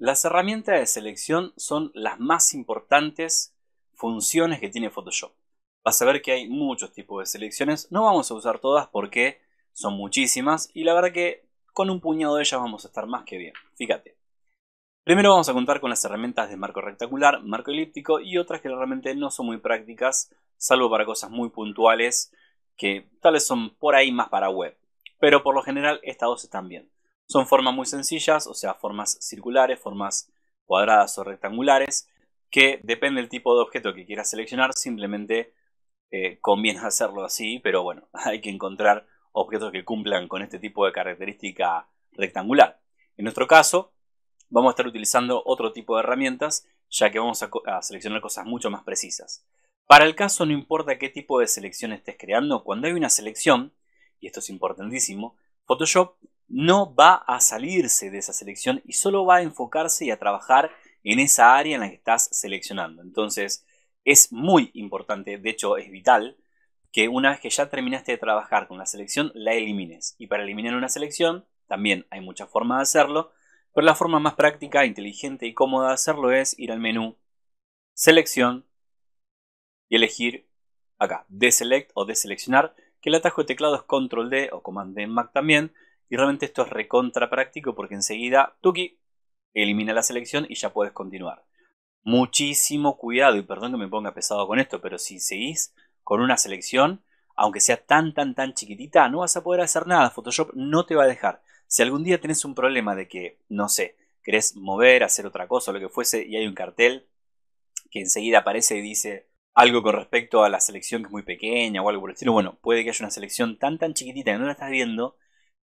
Las herramientas de selección son las más importantes funciones que tiene Photoshop. Vas a ver que hay muchos tipos de selecciones, no vamos a usar todas porque son muchísimas y la verdad que con un puñado de ellas vamos a estar más que bien. Fíjate. Primero vamos a contar con las herramientas de marco rectangular, marco elíptico y otras que realmente no son muy prácticas, salvo para cosas muy puntuales que tales son por ahí más para web. Pero por lo general estas dos están bien. Son formas muy sencillas, o sea, formas circulares, formas cuadradas o rectangulares, que depende del tipo de objeto que quieras seleccionar, simplemente eh, conviene hacerlo así, pero bueno, hay que encontrar objetos que cumplan con este tipo de característica rectangular. En nuestro caso, vamos a estar utilizando otro tipo de herramientas, ya que vamos a seleccionar cosas mucho más precisas. Para el caso, no importa qué tipo de selección estés creando, cuando hay una selección, y esto es importantísimo, Photoshop no va a salirse de esa selección y solo va a enfocarse y a trabajar en esa área en la que estás seleccionando. Entonces, es muy importante, de hecho es vital, que una vez que ya terminaste de trabajar con la selección, la elimines. Y para eliminar una selección, también hay muchas formas de hacerlo, pero la forma más práctica, inteligente y cómoda de hacerlo es ir al menú Selección y elegir acá Deselect o Deseleccionar, que el atajo de teclado es Control D o Command D en Mac también, y realmente esto es recontra práctico porque enseguida, tuki, elimina la selección y ya puedes continuar. Muchísimo cuidado, y perdón que me ponga pesado con esto, pero si seguís con una selección, aunque sea tan, tan, tan chiquitita, no vas a poder hacer nada. Photoshop no te va a dejar. Si algún día tenés un problema de que, no sé, querés mover, hacer otra cosa, o lo que fuese, y hay un cartel que enseguida aparece y dice algo con respecto a la selección que es muy pequeña o algo por el estilo, bueno, puede que haya una selección tan, tan chiquitita que no la estás viendo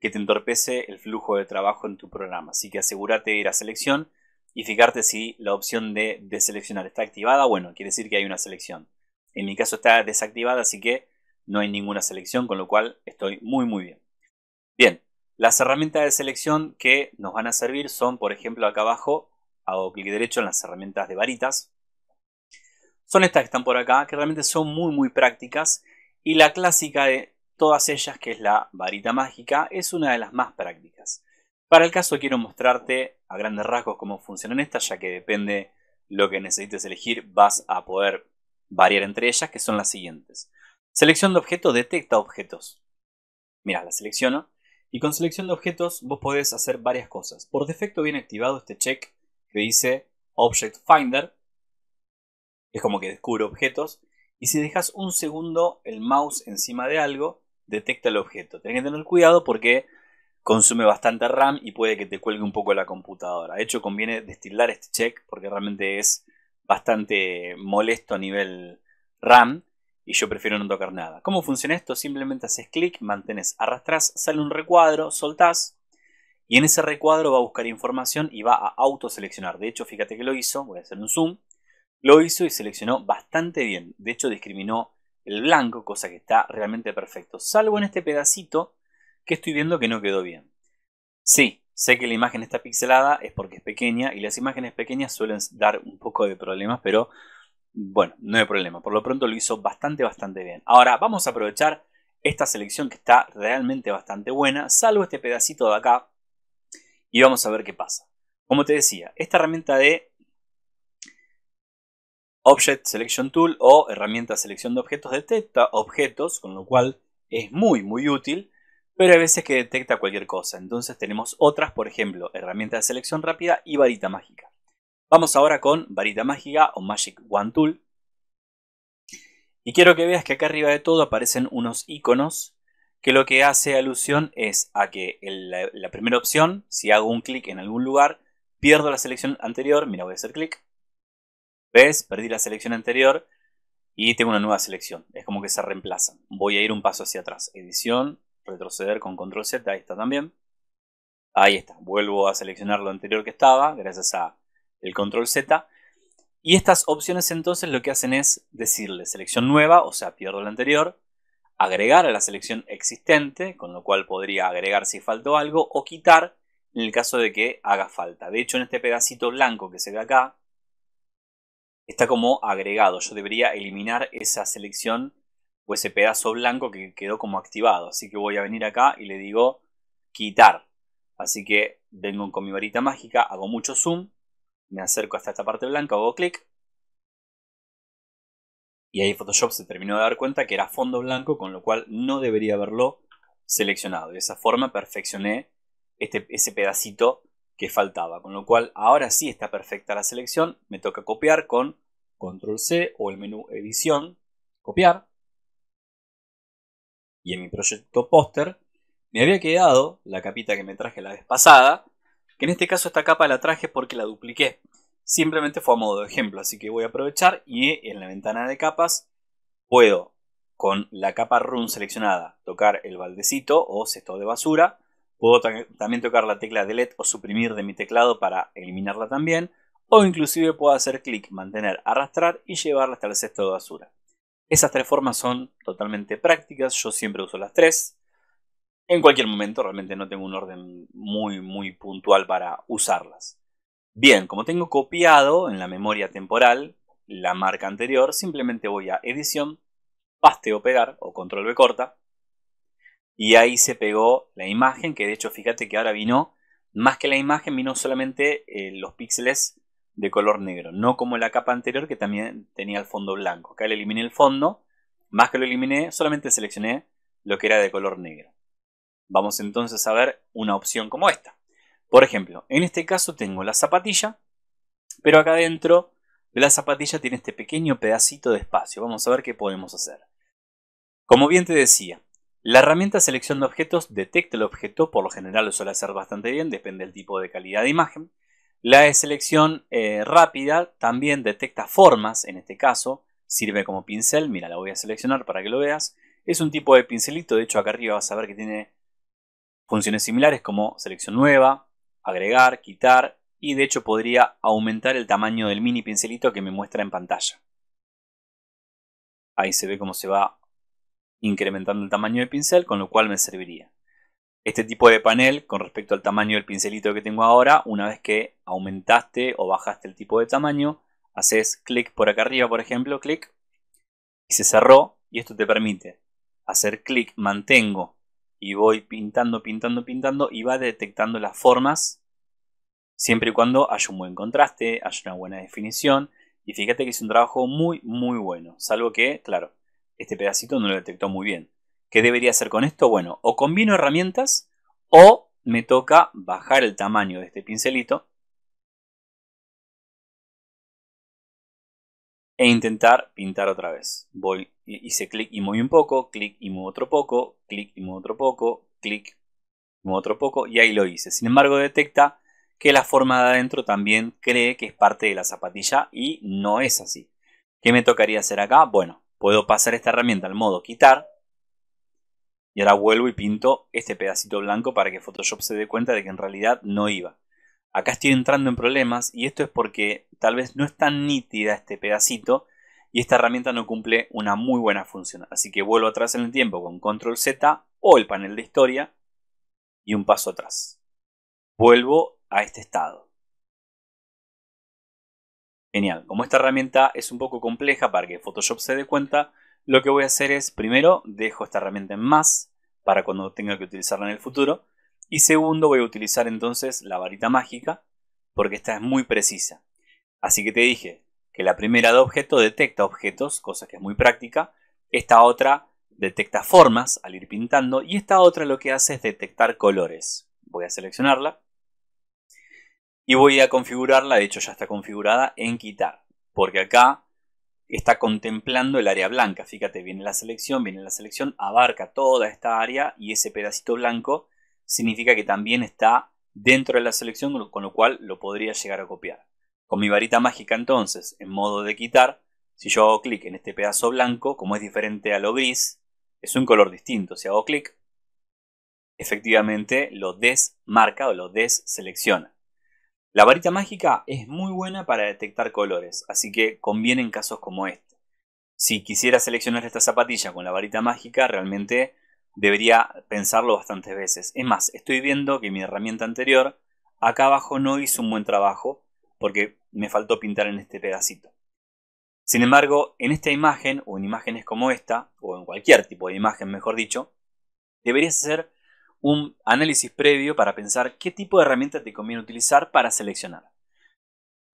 que te entorpece el flujo de trabajo en tu programa. Así que asegúrate de ir a selección y fijarte si la opción de deseleccionar está activada. Bueno, quiere decir que hay una selección. En mi caso está desactivada, así que no hay ninguna selección, con lo cual estoy muy muy bien. Bien, las herramientas de selección que nos van a servir son, por ejemplo, acá abajo, hago clic derecho en las herramientas de varitas. Son estas que están por acá, que realmente son muy muy prácticas. Y la clásica de todas ellas que es la varita mágica, es una de las más prácticas. Para el caso quiero mostrarte a grandes rasgos cómo funcionan estas, ya que depende lo que necesites elegir, vas a poder variar entre ellas, que son las siguientes. Selección de objeto, detecta objetos. Mira, la selecciono. Y con selección de objetos vos podés hacer varias cosas. Por defecto viene activado este check que dice Object Finder. Es como que descubre objetos. Y si dejas un segundo el mouse encima de algo, detecta el objeto. Tenés que tener cuidado porque consume bastante RAM y puede que te cuelgue un poco la computadora. De hecho, conviene destilar este check porque realmente es bastante molesto a nivel RAM y yo prefiero no tocar nada. ¿Cómo funciona esto? Simplemente haces clic, mantenés, arrastrás, sale un recuadro, soltás y en ese recuadro va a buscar información y va a autoseleccionar. De hecho, fíjate que lo hizo, voy a hacer un zoom, lo hizo y seleccionó bastante bien. De hecho, discriminó el blanco, cosa que está realmente perfecto, salvo en este pedacito que estoy viendo que no quedó bien. Sí, sé que la imagen está pixelada, es porque es pequeña, y las imágenes pequeñas suelen dar un poco de problemas, pero bueno, no hay problema. Por lo pronto lo hizo bastante, bastante bien. Ahora vamos a aprovechar esta selección que está realmente bastante buena, salvo este pedacito de acá, y vamos a ver qué pasa. Como te decía, esta herramienta de Object Selection Tool o herramienta de selección de objetos detecta objetos, con lo cual es muy muy útil, pero hay veces que detecta cualquier cosa. Entonces tenemos otras, por ejemplo, herramienta de selección rápida y varita mágica. Vamos ahora con varita mágica o Magic One Tool. Y quiero que veas que acá arriba de todo aparecen unos iconos que lo que hace alusión es a que la primera opción, si hago un clic en algún lugar, pierdo la selección anterior, mira voy a hacer clic, ¿Ves? Perdí la selección anterior y tengo una nueva selección. Es como que se reemplazan. Voy a ir un paso hacia atrás. Edición, retroceder con control Z. Ahí está también. Ahí está. Vuelvo a seleccionar lo anterior que estaba gracias a el control Z. Y estas opciones entonces lo que hacen es decirle selección nueva, o sea, pierdo la anterior, agregar a la selección existente, con lo cual podría agregar si faltó algo, o quitar en el caso de que haga falta. De hecho, en este pedacito blanco que se ve acá, está como agregado. Yo debería eliminar esa selección o ese pedazo blanco que quedó como activado. Así que voy a venir acá y le digo quitar. Así que vengo con mi varita mágica, hago mucho zoom, me acerco hasta esta parte blanca, hago clic. Y ahí Photoshop se terminó de dar cuenta que era fondo blanco, con lo cual no debería haberlo seleccionado. De esa forma perfeccioné este, ese pedacito que faltaba. Con lo cual ahora sí está perfecta la selección. Me toca copiar con control C o el menú edición, copiar. Y en mi proyecto póster me había quedado la capita que me traje la vez pasada, que en este caso esta capa la traje porque la dupliqué. Simplemente fue a modo de ejemplo, así que voy a aprovechar y en la ventana de capas puedo con la capa run seleccionada tocar el baldecito o cesto de basura Puedo también tocar la tecla Delete o suprimir de mi teclado para eliminarla también. O inclusive puedo hacer clic, mantener, arrastrar y llevarla hasta el cesto de basura. Esas tres formas son totalmente prácticas, yo siempre uso las tres. En cualquier momento, realmente no tengo un orden muy, muy puntual para usarlas. Bien, como tengo copiado en la memoria temporal la marca anterior, simplemente voy a edición, paste o pegar o control B corta y ahí se pegó la imagen, que de hecho fíjate que ahora vino, más que la imagen, vino solamente eh, los píxeles de color negro, no como la capa anterior que también tenía el fondo blanco. Acá le eliminé el fondo, más que lo eliminé, solamente seleccioné lo que era de color negro. Vamos entonces a ver una opción como esta. Por ejemplo, en este caso tengo la zapatilla, pero acá adentro de la zapatilla tiene este pequeño pedacito de espacio. Vamos a ver qué podemos hacer. Como bien te decía, la herramienta selección de objetos detecta el objeto, por lo general lo suele hacer bastante bien, depende del tipo de calidad de imagen. La selección eh, rápida también detecta formas, en este caso sirve como pincel, mira la voy a seleccionar para que lo veas. Es un tipo de pincelito, de hecho acá arriba vas a ver que tiene funciones similares como selección nueva, agregar, quitar y de hecho podría aumentar el tamaño del mini pincelito que me muestra en pantalla. Ahí se ve cómo se va incrementando el tamaño del pincel, con lo cual me serviría. Este tipo de panel, con respecto al tamaño del pincelito que tengo ahora, una vez que aumentaste o bajaste el tipo de tamaño, haces clic por acá arriba, por ejemplo, clic, y se cerró, y esto te permite hacer clic, mantengo, y voy pintando, pintando, pintando, y va detectando las formas, siempre y cuando haya un buen contraste, haya una buena definición, y fíjate que es un trabajo muy, muy bueno, salvo que, claro, este pedacito no lo detectó muy bien. ¿Qué debería hacer con esto? Bueno, o combino herramientas o me toca bajar el tamaño de este pincelito e intentar pintar otra vez. Voy, hice clic y muevo un poco, clic y muevo otro poco, clic y muevo otro poco, clic y muevo otro poco y ahí lo hice. Sin embargo detecta que la forma de adentro también cree que es parte de la zapatilla y no es así. ¿Qué me tocaría hacer acá? Bueno, puedo pasar esta herramienta al modo quitar. Y ahora vuelvo y pinto este pedacito blanco para que Photoshop se dé cuenta de que en realidad no iba. Acá estoy entrando en problemas y esto es porque tal vez no es tan nítida este pedacito y esta herramienta no cumple una muy buena función. Así que vuelvo atrás en el tiempo con control Z o el panel de historia y un paso atrás. Vuelvo a este estado. Genial, como esta herramienta es un poco compleja para que Photoshop se dé cuenta, lo que voy a hacer es, primero, dejo esta herramienta en más para cuando tenga que utilizarla en el futuro. Y segundo, voy a utilizar entonces la varita mágica porque esta es muy precisa. Así que te dije que la primera de objeto detecta objetos, cosa que es muy práctica. Esta otra detecta formas al ir pintando y esta otra lo que hace es detectar colores. Voy a seleccionarla y voy a configurarla, de hecho ya está configurada, en quitar, porque acá está contemplando el área blanca, fíjate, viene la selección, viene la selección, abarca toda esta área y ese pedacito blanco significa que también está dentro de la selección, con lo cual lo podría llegar a copiar. Con mi varita mágica entonces, en modo de quitar, si yo hago clic en este pedazo blanco, como es diferente a lo gris, es un color distinto, si hago clic, efectivamente lo desmarca o lo desselecciona. La varita mágica es muy buena para detectar colores, así que conviene en casos como este. Si quisiera seleccionar esta zapatilla con la varita mágica, realmente debería pensarlo bastantes veces. Es más, estoy viendo que mi herramienta anterior acá abajo no hizo un buen trabajo porque me faltó pintar en este pedacito. Sin embargo, en esta imagen o en imágenes como esta, o en cualquier tipo de imagen mejor dicho, deberías hacer un análisis previo para pensar qué tipo de herramienta te conviene utilizar para seleccionar.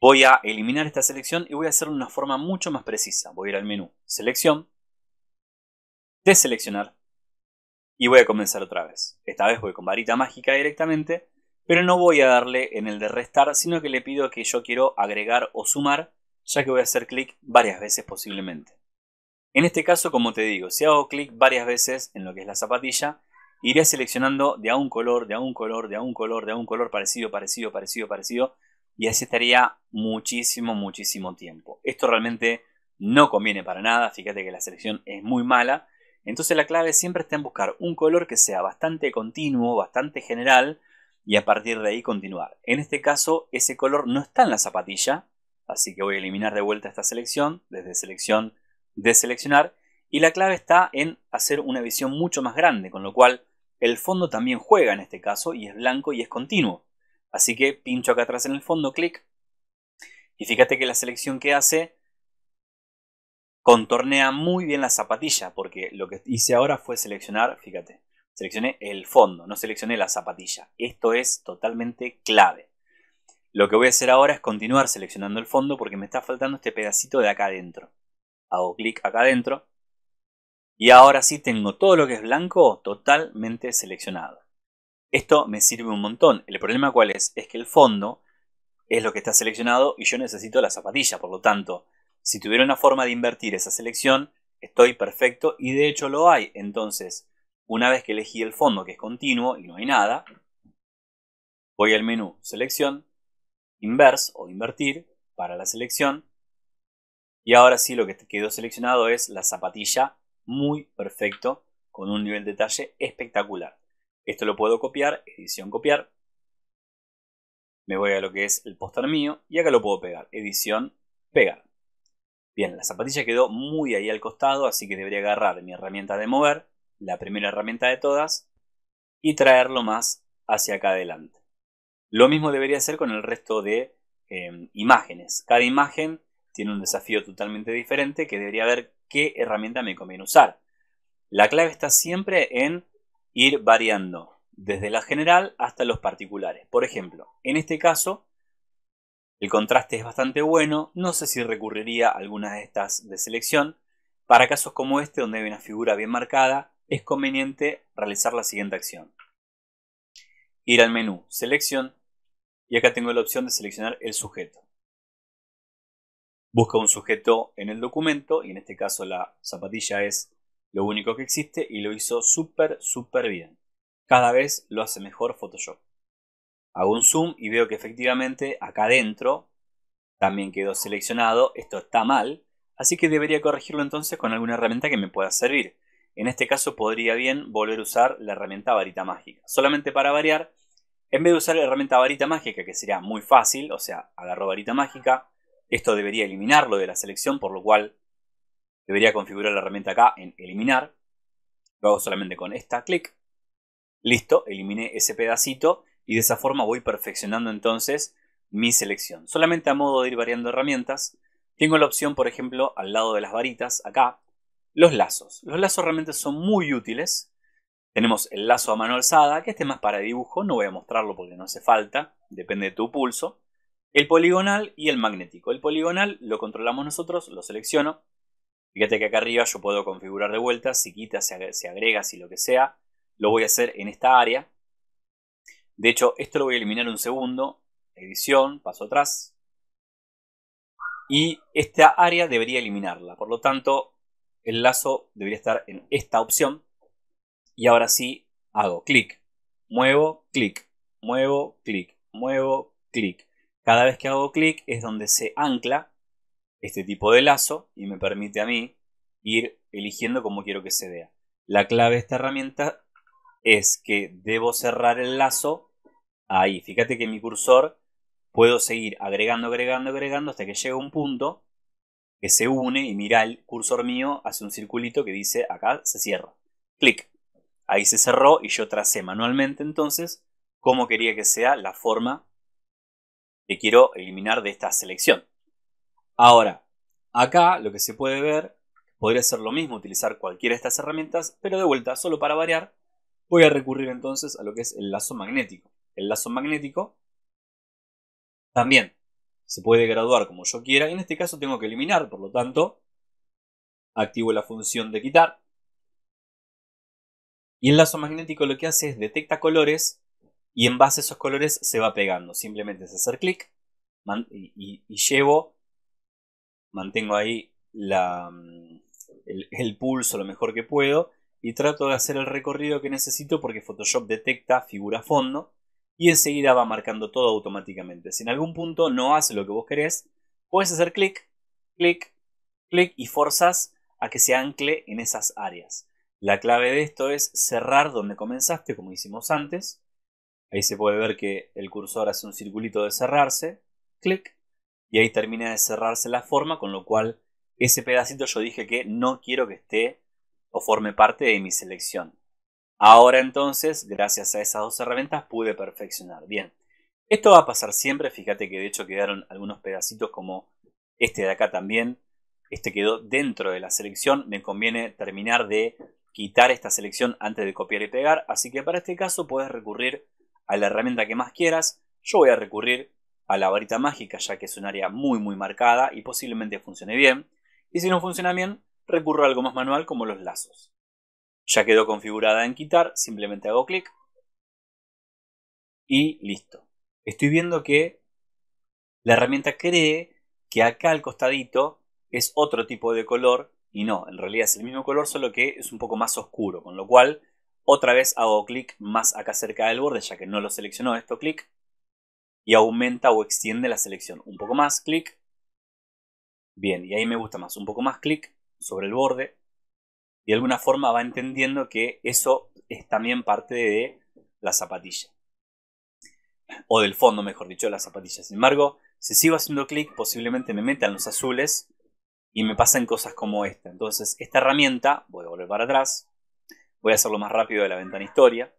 Voy a eliminar esta selección y voy a hacerlo de una forma mucho más precisa. Voy a ir al menú Selección, Deseleccionar y voy a comenzar otra vez. Esta vez voy con varita mágica directamente, pero no voy a darle en el de restar, sino que le pido que yo quiero agregar o sumar, ya que voy a hacer clic varias veces posiblemente. En este caso, como te digo, si hago clic varias veces en lo que es la zapatilla, iría seleccionando de a un color, de a un color, de a un color, de a un color parecido, parecido, parecido, parecido. Y así estaría muchísimo, muchísimo tiempo. Esto realmente no conviene para nada. Fíjate que la selección es muy mala. Entonces la clave siempre está en buscar un color que sea bastante continuo, bastante general. Y a partir de ahí continuar. En este caso, ese color no está en la zapatilla. Así que voy a eliminar de vuelta esta selección. Desde selección, deseleccionar. Y la clave está en hacer una visión mucho más grande. Con lo cual el fondo también juega en este caso y es blanco y es continuo. Así que pincho acá atrás en el fondo, clic. Y fíjate que la selección que hace contornea muy bien la zapatilla, porque lo que hice ahora fue seleccionar, fíjate, seleccioné el fondo, no seleccioné la zapatilla. Esto es totalmente clave. Lo que voy a hacer ahora es continuar seleccionando el fondo porque me está faltando este pedacito de acá adentro. Hago clic acá adentro y ahora sí tengo todo lo que es blanco totalmente seleccionado. Esto me sirve un montón. El problema cuál es, es que el fondo es lo que está seleccionado y yo necesito la zapatilla. Por lo tanto, si tuviera una forma de invertir esa selección, estoy perfecto y de hecho lo hay. Entonces, una vez que elegí el fondo que es continuo y no hay nada, voy al menú selección, inverse o invertir para la selección. Y ahora sí lo que quedó seleccionado es la zapatilla muy perfecto, con un nivel de detalle espectacular. Esto lo puedo copiar, edición copiar. Me voy a lo que es el póster mío y acá lo puedo pegar, edición pegar. Bien, la zapatilla quedó muy ahí al costado, así que debería agarrar mi herramienta de mover, la primera herramienta de todas, y traerlo más hacia acá adelante. Lo mismo debería hacer con el resto de em, imágenes. Cada imagen tiene un desafío totalmente diferente que debería ver qué herramienta me conviene usar. La clave está siempre en ir variando, desde la general hasta los particulares. Por ejemplo, en este caso, el contraste es bastante bueno, no sé si recurriría a alguna de estas de selección. Para casos como este, donde hay una figura bien marcada, es conveniente realizar la siguiente acción. Ir al menú Selección y acá tengo la opción de seleccionar el sujeto busca un sujeto en el documento y en este caso la zapatilla es lo único que existe y lo hizo súper, súper bien. Cada vez lo hace mejor Photoshop. Hago un zoom y veo que efectivamente acá adentro también quedó seleccionado. Esto está mal, así que debería corregirlo entonces con alguna herramienta que me pueda servir. En este caso podría bien volver a usar la herramienta varita mágica. Solamente para variar, en vez de usar la herramienta varita mágica, que sería muy fácil, o sea, agarro varita mágica, esto debería eliminarlo de la selección, por lo cual debería configurar la herramienta acá en eliminar. Lo hago solamente con esta, clic. Listo, eliminé ese pedacito y de esa forma voy perfeccionando entonces mi selección. Solamente a modo de ir variando herramientas, tengo la opción, por ejemplo, al lado de las varitas, acá, los lazos. Los lazos realmente son muy útiles. Tenemos el lazo a mano alzada, que este es más para dibujo, no voy a mostrarlo porque no hace falta, depende de tu pulso el poligonal y el magnético. El poligonal lo controlamos nosotros, lo selecciono. Fíjate que acá arriba yo puedo configurar de vuelta, si quita, se agrega, si lo que sea. Lo voy a hacer en esta área. De hecho, esto lo voy a eliminar un segundo. Edición, paso atrás. Y esta área debería eliminarla. Por lo tanto, el lazo debería estar en esta opción. Y ahora sí, hago clic, muevo, clic, muevo, clic, muevo, clic cada vez que hago clic es donde se ancla este tipo de lazo y me permite a mí ir eligiendo cómo quiero que se vea. La clave de esta herramienta es que debo cerrar el lazo ahí. Fíjate que mi cursor puedo seguir agregando, agregando, agregando hasta que llega un punto que se une y mira el cursor mío hace un circulito que dice acá se cierra. Clic. Ahí se cerró y yo tracé manualmente entonces cómo quería que sea la forma que quiero eliminar de esta selección. Ahora, acá lo que se puede ver, podría ser lo mismo, utilizar cualquiera de estas herramientas, pero de vuelta, solo para variar, voy a recurrir entonces a lo que es el lazo magnético. El lazo magnético también se puede graduar como yo quiera, y en este caso tengo que eliminar, por lo tanto, activo la función de quitar. Y el lazo magnético lo que hace es detecta colores y en base a esos colores se va pegando. Simplemente es hacer clic y, llevo, mantengo ahí mm, el, pulso lo mejor que puedo y trato de hacer el recorrido que necesito porque Photoshop detecta figura fondo y enseguida va marcando todo automáticamente. Si en algún punto no hace lo que vos querés, puedes hacer clic, clic, clic y forzas a que se ancle en esas áreas. La clave de esto es cerrar donde comenzaste, como hicimos antes, Ahí se puede ver que el cursor hace un circulito de cerrarse, clic, y ahí termina de cerrarse la forma, con lo cual ese pedacito yo dije que no quiero que esté o forme parte de mi selección. Ahora entonces, gracias a esas dos herramientas, pude perfeccionar. Bien, esto va a pasar siempre, fíjate que de hecho quedaron algunos pedacitos como este de acá también, este quedó dentro de la selección, me conviene terminar de quitar esta selección antes de copiar y pegar, así que para este caso puedes recurrir a la herramienta que más quieras, yo voy a recurrir a la varita mágica ya que es un área muy muy marcada y posiblemente funcione bien, y si no funciona bien, recurro a algo más manual como los lazos. Ya quedó configurada en quitar, simplemente hago clic y listo. Estoy viendo que la herramienta cree que acá al costadito es otro tipo de color y no, en realidad es el mismo color solo que es un poco más oscuro, con lo cual otra vez hago clic más acá cerca del borde, ya que no lo seleccionó esto, clic. Y aumenta o extiende la selección. Un poco más, clic. Bien, y ahí me gusta más. Un poco más, clic sobre el borde. Y de alguna forma va entendiendo que eso es también parte de la zapatilla. O del fondo, mejor dicho, de la zapatilla. Sin embargo, si sigo haciendo clic, posiblemente me metan los azules y me pasen cosas como esta. Entonces, esta herramienta, voy a volver para atrás, Voy a hacerlo más rápido de la ventana historia.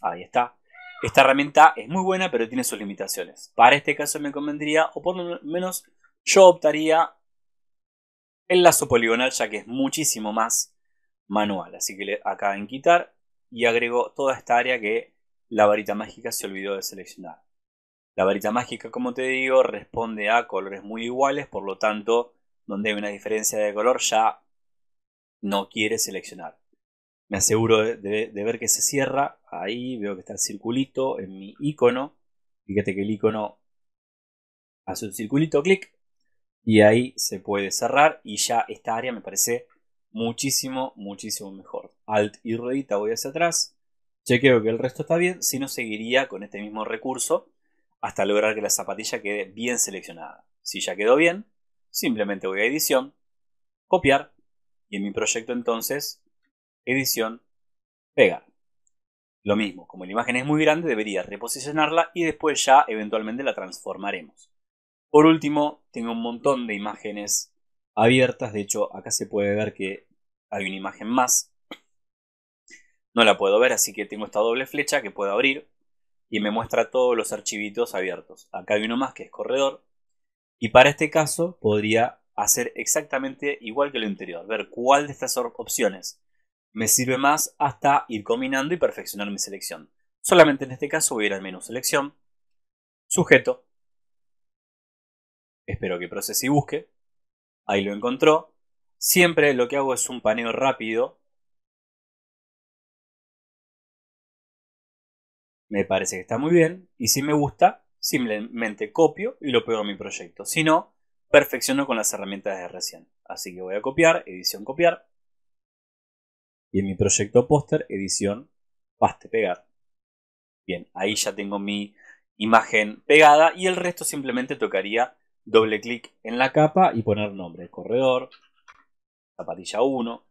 Ahí está. Esta herramienta es muy buena, pero tiene sus limitaciones. Para este caso me convendría, o por lo menos yo optaría el lazo poligonal, ya que es muchísimo más manual. Así que le acá en quitar y agrego toda esta área que la varita mágica se olvidó de seleccionar. La varita mágica, como te digo, responde a colores muy iguales, por lo tanto, donde hay una diferencia de color ya no quiere seleccionar me aseguro de, ver que se cierra. Ahí veo que está el circulito en mi icono. Fíjate que el icono hace un circulito, clic, y ahí se puede cerrar. Y ya esta área me parece muchísimo, muchísimo mejor. Alt y ruedita voy hacia atrás. Chequeo que el resto está bien. Si no, seguiría con este mismo recurso hasta lograr que la zapatilla quede bien seleccionada. Si ya quedó bien, simplemente voy a edición, copiar y en mi proyecto entonces edición, pegar. Lo mismo, como la imagen es muy grande, debería reposicionarla y después ya eventualmente la transformaremos. Por último, tengo un montón de imágenes abiertas. De hecho, acá se puede ver que hay una imagen más. No la puedo ver, así que tengo esta doble flecha que puedo abrir y me muestra todos los archivitos abiertos. Acá hay uno más que es corredor. Y para este caso podría hacer exactamente igual que lo anterior, ver cuál de estas opciones me sirve más hasta ir combinando y perfeccionar mi selección. Solamente en este caso voy a ir al menú selección, sujeto. Espero que procese y busque. Ahí lo encontró. Siempre lo que hago es un paneo rápido. Me parece que está muy bien. Y si me gusta, simplemente copio y lo pego a mi proyecto. Si no, perfecciono con las herramientas de recién. Así que voy a copiar, edición copiar y en mi proyecto póster, edición paste pegar. Bien, ahí ya tengo mi imagen pegada y el resto simplemente tocaría doble clic en la capa y poner nombre, corredor, zapatilla 1,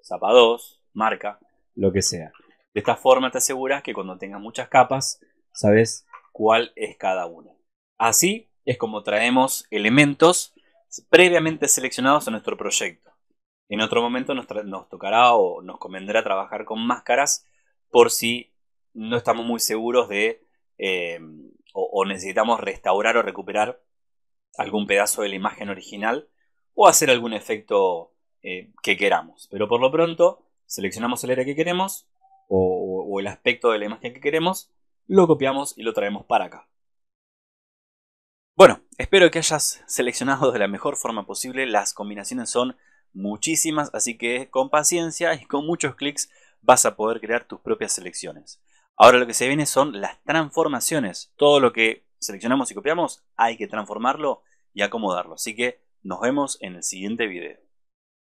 zapa 2, marca, lo que sea. De esta forma te aseguras que cuando tengas muchas capas, sabes cuál es cada una. Así es como traemos elementos previamente seleccionados a nuestro proyecto. En otro momento nos, tocará o nos convendrá trabajar con máscaras por si no estamos muy seguros de eh, o, necesitamos restaurar o recuperar algún pedazo de la imagen original o hacer algún efecto eh, que queramos. Pero por lo pronto seleccionamos el área que queremos o, o el aspecto de la imagen que queremos, lo copiamos y lo traemos para acá. Bueno, espero que hayas seleccionado de la mejor forma posible. Las combinaciones son muchísimas, así que con paciencia y con muchos clics vas a poder crear tus propias selecciones. Ahora lo que se viene son las transformaciones. Todo lo que seleccionamos y copiamos hay que transformarlo y acomodarlo. Así que nos vemos en el siguiente video.